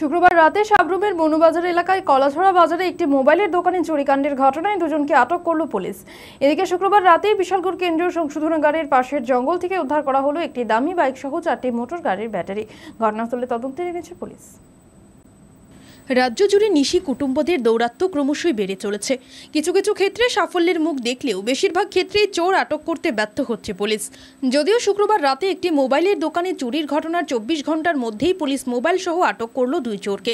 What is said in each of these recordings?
শুক্রবার রাতে সাবরুমের মনুবাজার এলাকায় কলাছড়া বাজারে একটি মোবাইলের দোকানে চুরিকাণ্ডের ঘটনায় দুজনকে আটক করল পুলিশ এদিকে শুক্রবার রাতেই বিশালগুর কেন্দ্রীয় সংশোধনাগারের পাশের জঙ্গল থেকে উদ্ধার করা হলো একটি দামি বাইক সহ চারটি মোটর গাড়ির ব্যাটারি ঘটনাস্থলে তদন্তে নেমেছে পুলিশ রাজ্য জুড়ে নিশি কুটুম্বদের দৌরাত্ম ক্রমশই বেড়ে চলেছে কিছু কিছু ক্ষেত্রে সাফল্যের মুখ দেখলেও বেশিরভাগ ক্ষেত্রেই চোর আটক করতে ব্যর্থ হচ্ছে পুলিশ যদিও শুক্রবার রাতে একটি মোবাইলের দোকানে চুরির ঘটনার চব্বিশ ঘন্টার মধ্যেই পুলিশ মোবাইল সহ আটক করল দুই চোরকে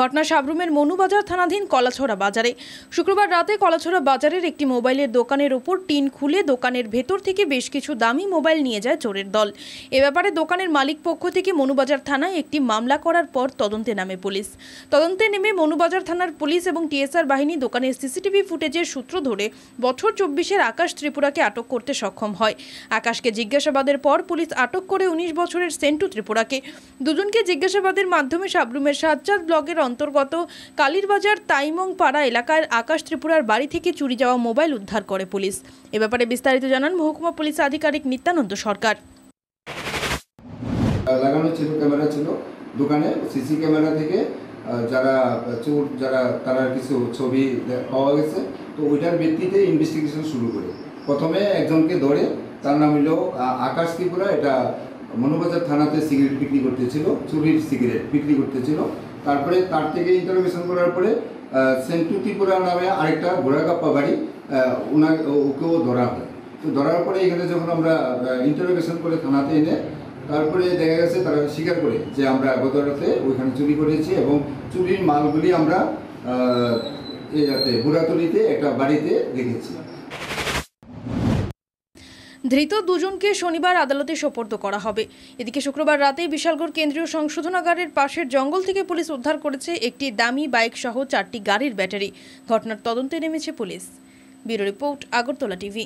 ঘটনা সাবরুমের মনুবাজার থানাধীন কলাছড়া বাজারে শুক্রবার রাতে কলাছড়া বাজারের একটি মোবাইলের দোকানের ওপর টিন খুলে দোকানের ভেতর থেকে বেশ কিছু দামি মোবাইল নিয়ে যায় চোরের দল এ ব্যাপারে দোকানের মালিক পক্ষ থেকে মনুবাজার থানায় একটি মামলা করার পর তদন্তে নামে পুলিশ তদন্ত তদন্তে নেমে মনুবাজার থানার পুলিশ এবং টিএসআর বাহিনী দোকানের সিসিটিভি ফুটেজের সূত্র ধরে বছর চব্বিশের আকাশ ত্রিপুরাকে আটক করতে সক্ষম হয় আকাশকে জিজ্ঞাসাবাদের পর পুলিশ আটক করে উনিশ বছরের সেন্টু ত্রিপুরাকে দুজনকে জিজ্ঞাসাবাদের মাধ্যমে সাবরুমের সাজ্জাদ ব্লকের অন্তর্গত কালীরবাজার তাইমং পাড়া এলাকার আকাশ ত্রিপুরার বাড়ি থেকে চুরি যাওয়া মোবাইল উদ্ধার করে পুলিশ এ ব্যাপারে বিস্তারিত জানান মহকুমা পুলিশ আধিকারিক নিত্যানন্দ সরকার লাগানো ছিল ক্যামেরা ছিল দোকানে সিসি ক্যামেরা থেকে যারা চোর যারা তারা কিছু ছবি পাওয়া গেছে তো ওইটার ভিত্তিতে ইনভেস্টিগেশন শুরু করে প্রথমে একজনকে ধরে তার নাম হলো আকাশ ত্রিপুরা এটা মনোবাজার থানাতে সিগারেট বিক্রি করতেছিল চুরির সিগারেট বিক্রি করতেছিল তারপরে তার থেকে ইন্টারোগেশন করার পরে সেন্টু ত্রিপুরা নামে আরেকটা ঘোড়াকাপ্পা বাড়ি ওনাকে ওকেও ধরা হয় তো ধরার পরে এখানে যখন আমরা ইন্টারোগেশন করে থানাতে এনে তারপরে দেখা গেছে তারা স্বীকার করে যে আমরা গত ওইখানে চুরি করেছি এবং চুরির মালগুলি আমরা ইয়াতে বুড়াতলিতে একটা বাড়িতে রেখেছি ধৃত দুজনকে শনিবার আদালতে সোপর্দ করা হবে এদিকে শুক্রবার রাতে বিশালগড় কেন্দ্রীয় সংশোধনাগারের পাশের জঙ্গল থেকে পুলিশ উদ্ধার করেছে একটি দামি বাইক সহ চারটি গাড়ির ব্যাটারি ঘটনার তদন্তে নেমেছে police bureau report Agartala TV